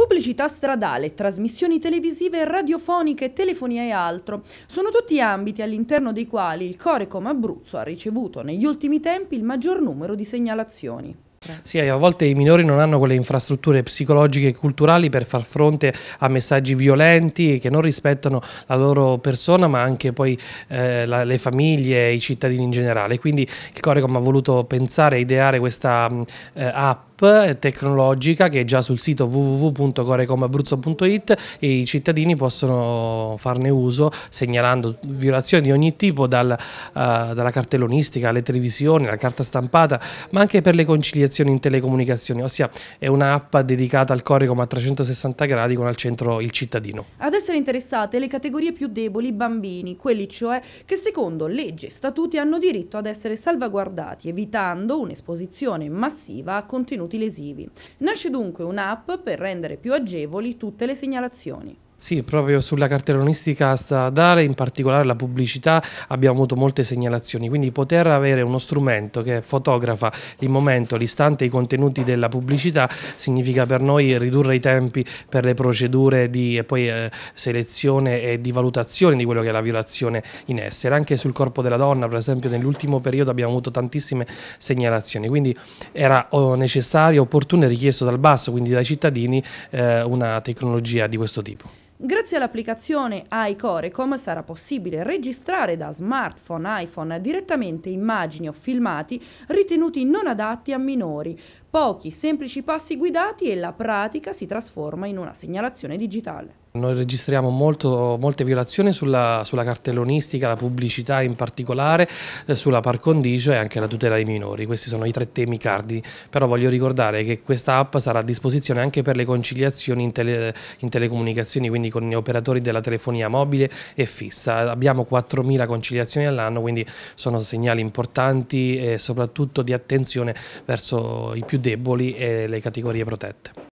Pubblicità stradale, trasmissioni televisive, radiofoniche, telefonia e altro sono tutti ambiti all'interno dei quali il Corecom Abruzzo ha ricevuto negli ultimi tempi il maggior numero di segnalazioni. Sì, a volte i minori non hanno quelle infrastrutture psicologiche e culturali per far fronte a messaggi violenti che non rispettano la loro persona ma anche poi eh, la, le famiglie e i cittadini in generale. Quindi il Corecom ha voluto pensare e ideare questa mm, eh, app eh, tecnologica che è già sul sito www.corecomabruzzo.it e i cittadini possono farne uso segnalando violazioni di ogni tipo dal, uh, dalla cartellonistica alle televisioni, alla carta stampata, ma anche per le conciliazioni in telecomunicazioni, ossia è un'app dedicata al Corecom a 360 gradi con al centro il cittadino. Ad essere interessate le categorie più deboli, i bambini, quelli cioè che secondo legge e statuti hanno diritto ad essere salvaguardati evitando un'esposizione massiva a contenuti contenuti lesivi. Nasce dunque un'app per rendere più agevoli tutte le segnalazioni. Sì, proprio sulla cartellonistica stradale, in particolare la pubblicità, abbiamo avuto molte segnalazioni, quindi poter avere uno strumento che fotografa il momento, l'istante, i contenuti della pubblicità significa per noi ridurre i tempi per le procedure di poi, eh, selezione e di valutazione di quello che è la violazione in essere. Anche sul corpo della donna, per esempio, nell'ultimo periodo abbiamo avuto tantissime segnalazioni, quindi era necessario, opportuno e richiesto dal basso, quindi dai cittadini, eh, una tecnologia di questo tipo. Grazie all'applicazione iCorecom sarà possibile registrare da smartphone, iPhone direttamente immagini o filmati ritenuti non adatti a minori. Pochi semplici passi guidati e la pratica si trasforma in una segnalazione digitale. Noi registriamo molto, molte violazioni sulla, sulla, cartellonistica, la pubblicità in particolare, eh, sulla par condicio e anche la tutela dei minori. Questi sono i tre temi cardini, però voglio ricordare che questa app sarà a disposizione anche per le conciliazioni in, tele, in telecomunicazioni, quindi con gli operatori della telefonia mobile e fissa. Abbiamo 4.000 conciliazioni all'anno, quindi sono segnali importanti e soprattutto di attenzione verso i più deboli e le categorie protette.